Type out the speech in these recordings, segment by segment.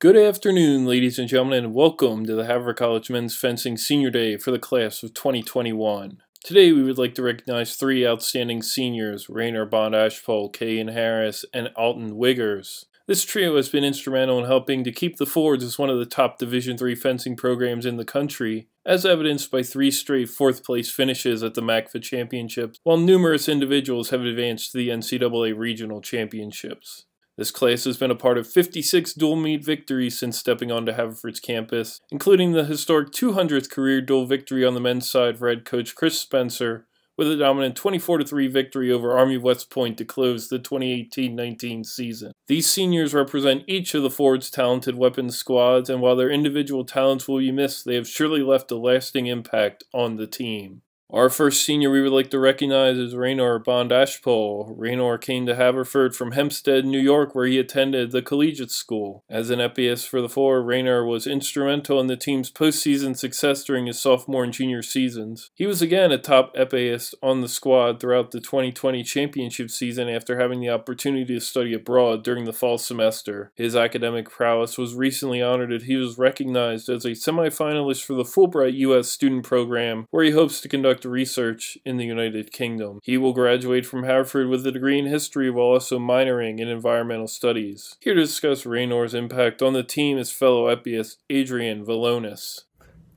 Good afternoon, ladies and gentlemen, and welcome to the Havre College Men's Fencing Senior Day for the class of 2021. Today, we would like to recognize three outstanding seniors, Rainer Bond Ashpole, Kayan Harris, and Alton Wiggers. This trio has been instrumental in helping to keep the Fords as one of the top Division III fencing programs in the country, as evidenced by three straight fourth place finishes at the MACFA Championships, while numerous individuals have advanced to the NCAA Regional Championships. This class has been a part of 56 dual meet victories since stepping onto Haverford's campus, including the historic 200th career dual victory on the men's side for head coach Chris Spencer, with a dominant 24 3 victory over Army West Point to close the 2018 19 season. These seniors represent each of the Ford's talented weapons squads, and while their individual talents will be missed, they have surely left a lasting impact on the team. Our first senior we would like to recognize is Raynor Bond Ashpole. Raynor came to Haverford from Hempstead, New York, where he attended the collegiate school. As an EPS for the four, Raynor was instrumental in the team's postseason success during his sophomore and junior seasons. He was again a top EPS on the squad throughout the 2020 championship season after having the opportunity to study abroad during the fall semester. His academic prowess was recently honored and he was recognized as a semifinalist for the Fulbright U.S. student program, where he hopes to conduct conduct research in the United Kingdom. He will graduate from Harvard with a degree in history while also minoring in environmental studies. Here to discuss Raynor's impact on the team is fellow Epius Adrian Valonis.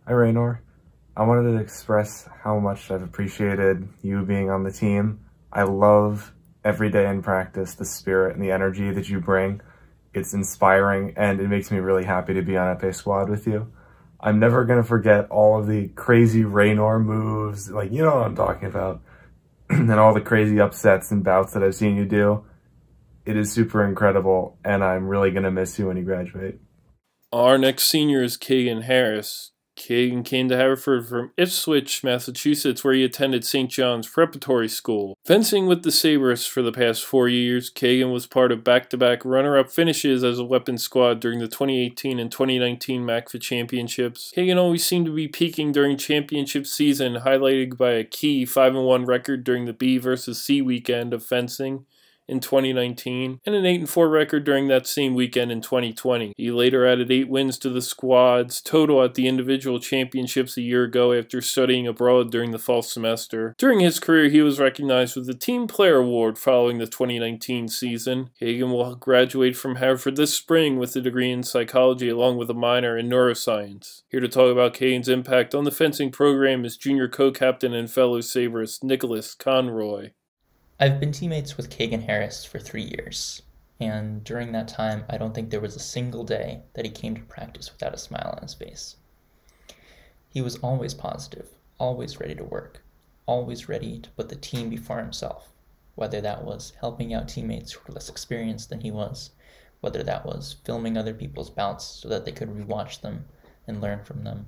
Hi, Raynor. I wanted to express how much I've appreciated you being on the team. I love every day in practice the spirit and the energy that you bring. It's inspiring and it makes me really happy to be on Epe Squad with you. I'm never going to forget all of the crazy Raynor moves, like, you know what I'm talking about, and all the crazy upsets and bouts that I've seen you do. It is super incredible, and I'm really going to miss you when you graduate. Our next senior is Keegan Harris. Kagan came to Haverford from Ipswich, Massachusetts, where he attended St. John's Preparatory School. Fencing with the Sabres for the past four years, Kagan was part of back to back runner up finishes as a weapons squad during the 2018 and 2019 MACFA Championships. Kagan always seemed to be peaking during championship season, highlighted by a key 5 1 record during the B versus C weekend of fencing in 2019 and an 8 4 record during that same weekend in 2020. He later added 8 wins to the squad's total at the individual championships a year ago after studying abroad during the fall semester. During his career, he was recognized with the Team Player Award following the 2019 season. Hagen will graduate from Harvard this spring with a degree in psychology along with a minor in neuroscience. Here to talk about Kane's impact on the fencing program is junior co-captain and fellow saverist Nicholas Conroy. I've been teammates with Kagan Harris for three years, and during that time, I don't think there was a single day that he came to practice without a smile on his face. He was always positive, always ready to work, always ready to put the team before himself, whether that was helping out teammates who were less experienced than he was, whether that was filming other people's bouts so that they could rewatch them and learn from them,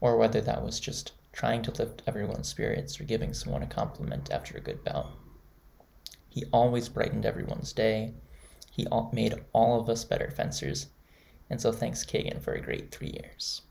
or whether that was just trying to lift everyone's spirits or giving someone a compliment after a good bout. He always brightened everyone's day. He made all of us better fencers. And so thanks, Kagan, for a great three years.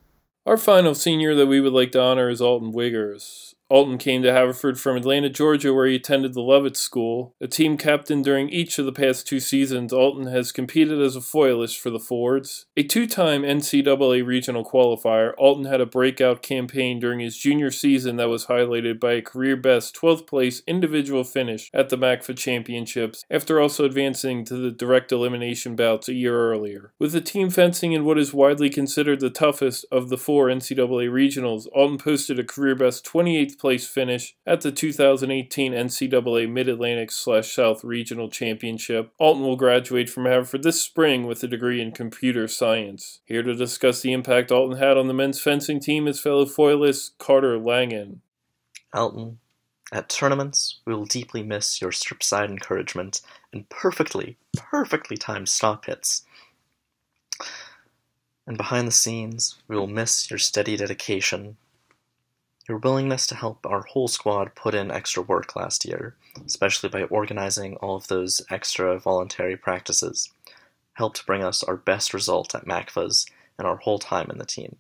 Our final senior that we would like to honor is Alton Wiggers. Alton came to Haverford from Atlanta, Georgia, where he attended the Lovett School. A team captain during each of the past two seasons, Alton has competed as a foilist for the Fords. A two time NCAA regional qualifier, Alton had a breakout campaign during his junior season that was highlighted by a career best 12th place individual finish at the MACFA Championships, after also advancing to the direct elimination bouts a year earlier. With the team fencing in what is widely considered the toughest of the four NCAA regionals, Alton posted a career best 28th 8th place finish at the 2018 NCAA Mid Atlantic slash South Regional Championship. Alton will graduate from Haverford this spring with a degree in computer science. Here to discuss the impact Alton had on the men's fencing team is fellow foilist Carter Langen. Alton, at tournaments, we will deeply miss your strip side encouragement and perfectly, perfectly timed stop hits. And behind the scenes, we will miss your steady dedication your willingness to help our whole squad put in extra work last year, especially by organizing all of those extra voluntary practices, helped bring us our best result at MACFAS and our whole time in the team.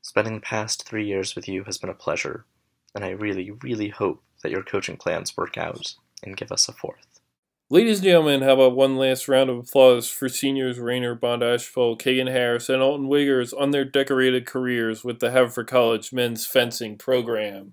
Spending the past three years with you has been a pleasure, and I really, really hope that your coaching plans work out and give us a fourth. Ladies and gentlemen, how about one last round of applause for seniors Rainer Bond Ashfeld, Kagan Harris, and Alton Wiggers on their decorated careers with the Haverford College men's fencing program.